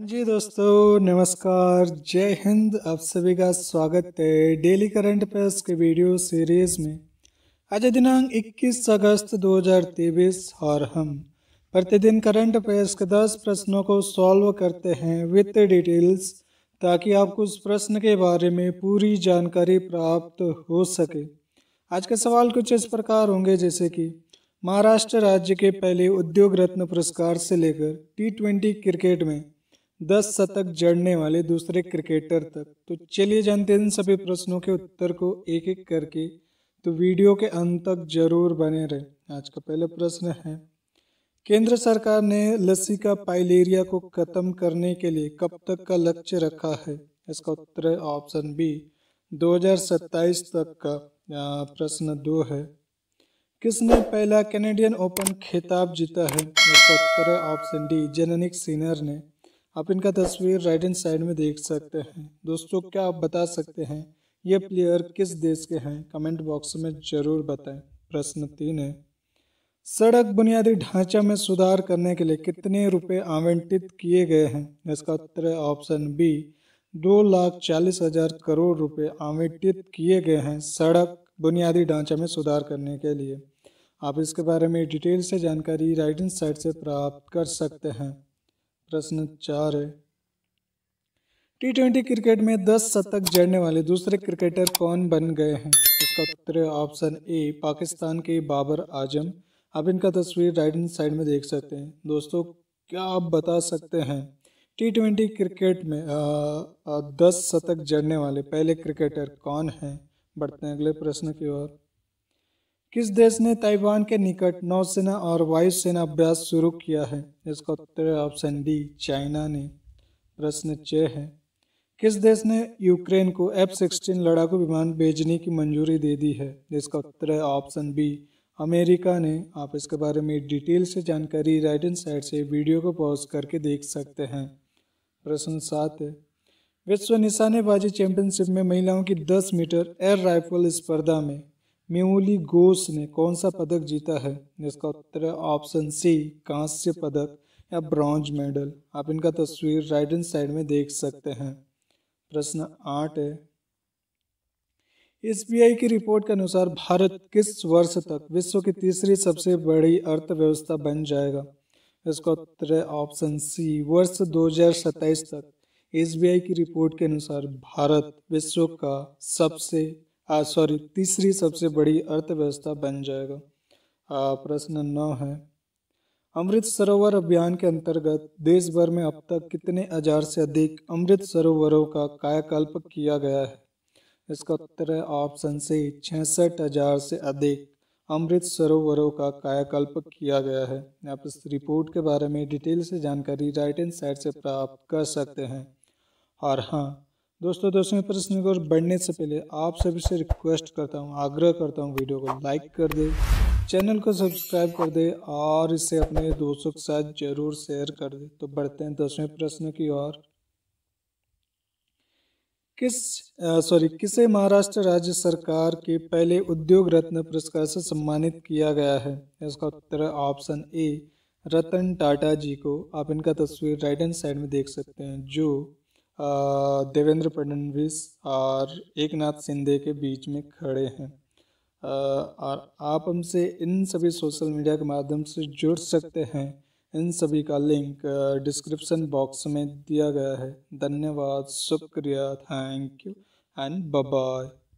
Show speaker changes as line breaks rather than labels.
हाँ जी दोस्तों नमस्कार जय हिंद आप सभी का स्वागत है डेली करंट अफेयर्स के वीडियो सीरीज में आज दिनांक 21 अगस्त 2023 और हम प्रतिदिन करंट अफेयर्स के 10 प्रश्नों को सॉल्व करते हैं विथ डिटेल्स ताकि आपको उस प्रश्न के बारे में पूरी जानकारी प्राप्त हो सके आज के सवाल कुछ इस प्रकार होंगे जैसे कि महाराष्ट्र राज्य के पहले उद्योग रत्न पुरस्कार से लेकर टी ट्वेंटी क्रिकेट में दस शतक जड़ने वाले दूसरे क्रिकेटर तक तो चलिए जानते हैं इन सभी प्रश्नों के उत्तर को एक एक करके तो वीडियो के अंत तक जरूर बने रहे आज का पहला प्रश्न है केंद्र सरकार ने लस्सी का पाइलेरिया को खत्म करने के लिए कब तक का लक्ष्य रखा है इसका उत्तर है ऑप्शन बी 2027 तक का प्रश्न दो है किसने पहला कैनेडियन ओपन खिताब जीता है इसका उत्तर है ऑप्शन डी जेनिक सीनर ने आप इनका तस्वीर राइट हैंड साइड में देख सकते हैं दोस्तों क्या आप बता सकते हैं ये प्लेयर किस देश के हैं कमेंट बॉक्स में ज़रूर बताएं प्रश्न तीन है सड़क बुनियादी ढांचा में सुधार करने के लिए कितने रुपए आवंटित किए गए हैं इसका उत्तर है ऑप्शन बी दो लाख चालीस हजार करोड़ रुपए आवंटित किए गए हैं सड़क बुनियादी ढांचा में सुधार करने के लिए आप इसके बारे में डिटेल से जानकारी राइट साइड से प्राप्त कर सकते हैं प्रश्न चार है टी ट्वेंटी क्रिकेट में दस शतक जड़ने वाले दूसरे क्रिकेटर कौन बन गए हैं इसका उत्तर है ऑप्शन ए पाकिस्तान के बाबर आजम आप इनका तस्वीर राइट हैंड साइड में देख सकते हैं दोस्तों क्या आप बता सकते हैं टी ट्वेंटी क्रिकेट में आ, आ, दस शतक जड़ने वाले पहले क्रिकेटर कौन हैं बढ़ते हैं अगले प्रश्न की ओर किस देश ने ताइवान के निकट नौसेना और वायुसेना अभ्यास शुरू किया है इसका उत्तर है ऑप्शन डी चाइना ने प्रश्न छः है किस देश ने यूक्रेन को एफ सिक्सटीन लड़ाकू विमान भेजने की मंजूरी दे दी है इसका उत्तर है ऑप्शन बी अमेरिका ने आप इसके बारे में डिटेल से जानकारी राइट एंड साइड से वीडियो को पॉज करके देख सकते हैं प्रश्न सात है विश्व निशानेबाजी चैंपियनशिप में महिलाओं की 10 मीटर एयर राइफल स्पर्धा में म्यूली घोष ने कौन सा पदक जीता है जिसका उत्तर है ऑप्शन सी कांस्य पदक या ब्रॉन्ज मेडल आप इनका तस्वीर राइट एंड साइड में देख सकते हैं प्रश्न आठ है एसबीआई की रिपोर्ट के अनुसार भारत किस वर्ष तक विश्व की तीसरी सबसे बड़ी अर्थव्यवस्था बन जाएगा इसका उत्तर है ऑप्शन सी वर्ष 2027 तक एस की रिपोर्ट के अनुसार भारत विश्व का सबसे सॉरी तीसरी सबसे बड़ी अर्थव्यवस्था बन जाएगा प्रश्न नौ है अमृत सरोवर अभियान के अंतर्गत देश भर में अब तक कितने हजार से अधिक अमृत सरोवरों का कायाकल्प किया गया है इसका उत्तर है ऑप्शन से छसठ हजार से अधिक अमृत सरोवरों का कायाकल्प किया गया है आप इस रिपोर्ट के बारे में डिटेल से जानकारी राइट एंड साइड से प्राप्त कर सकते हैं और हाँ दोस्तों दोस्तों के प्रश्न की ओर बढ़ने से पहले आप सभी से रिक्वेस्ट करता हूँ आग्रह करता हूँ वीडियो को लाइक कर दे चैनल को सब्सक्राइब कर दे और इसे अपने दोस्तों के साथ जरूर शेयर कर दे तो बढ़ते हैं दसवें प्रश्न की ओर किस सॉरी किसे महाराष्ट्र राज्य सरकार के पहले उद्योग रत्न पुरस्कार से सम्मानित किया गया है इसका उत्तर है ऑप्शन ए रतन टाटा जी को आप इनका तस्वीर राइट हैंड साइड में देख सकते हैं जो देवेंद्र फडणवीस और एक नाथ शिंदे के बीच में खड़े हैं और आप हमसे इन सभी सोशल मीडिया के माध्यम से जुड़ सकते हैं इन सभी का लिंक डिस्क्रिप्शन बॉक्स में दिया गया है धन्यवाद शुक्रिया थैंक यू एंड बाय